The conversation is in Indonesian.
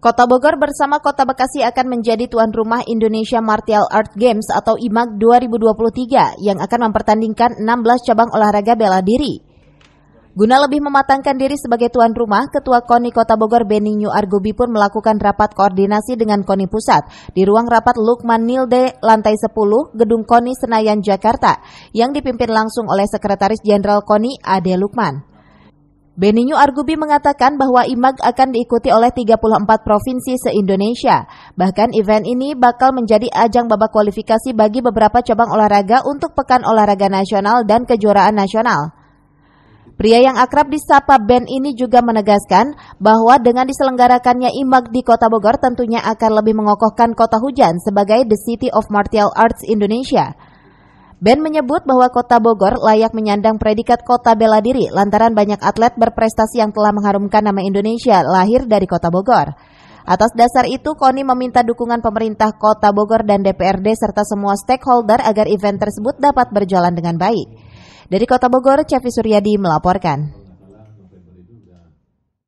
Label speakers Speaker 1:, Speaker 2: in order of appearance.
Speaker 1: Kota Bogor bersama Kota Bekasi akan menjadi tuan rumah Indonesia Martial Art Games atau IMAG 2023 yang akan mempertandingkan 16 cabang olahraga bela diri. Guna lebih mematangkan diri sebagai tuan rumah, Ketua KONI Kota Bogor New Argobi pun melakukan rapat koordinasi dengan KONI Pusat di ruang rapat Lukman Nilde, lantai 10, Gedung KONI Senayan, Jakarta, yang dipimpin langsung oleh Sekretaris Jenderal KONI Ade Lukman. Beninyu Argubi mengatakan bahwa IMAG akan diikuti oleh 34 provinsi se-Indonesia. Bahkan event ini bakal menjadi ajang babak kualifikasi bagi beberapa cabang olahraga untuk Pekan Olahraga Nasional dan Kejuaraan Nasional. Pria yang akrab disapa Ben ini juga menegaskan bahwa dengan diselenggarakannya IMAG di Kota Bogor tentunya akan lebih mengokohkan kota hujan sebagai The City of Martial Arts Indonesia. Ben menyebut bahwa kota Bogor layak menyandang predikat kota bela diri lantaran banyak atlet berprestasi yang telah mengharumkan nama Indonesia lahir dari kota Bogor. Atas dasar itu, KONI meminta dukungan pemerintah kota Bogor dan DPRD serta semua stakeholder agar event tersebut dapat berjalan dengan baik. Dari kota Bogor, Cevi Suryadi melaporkan.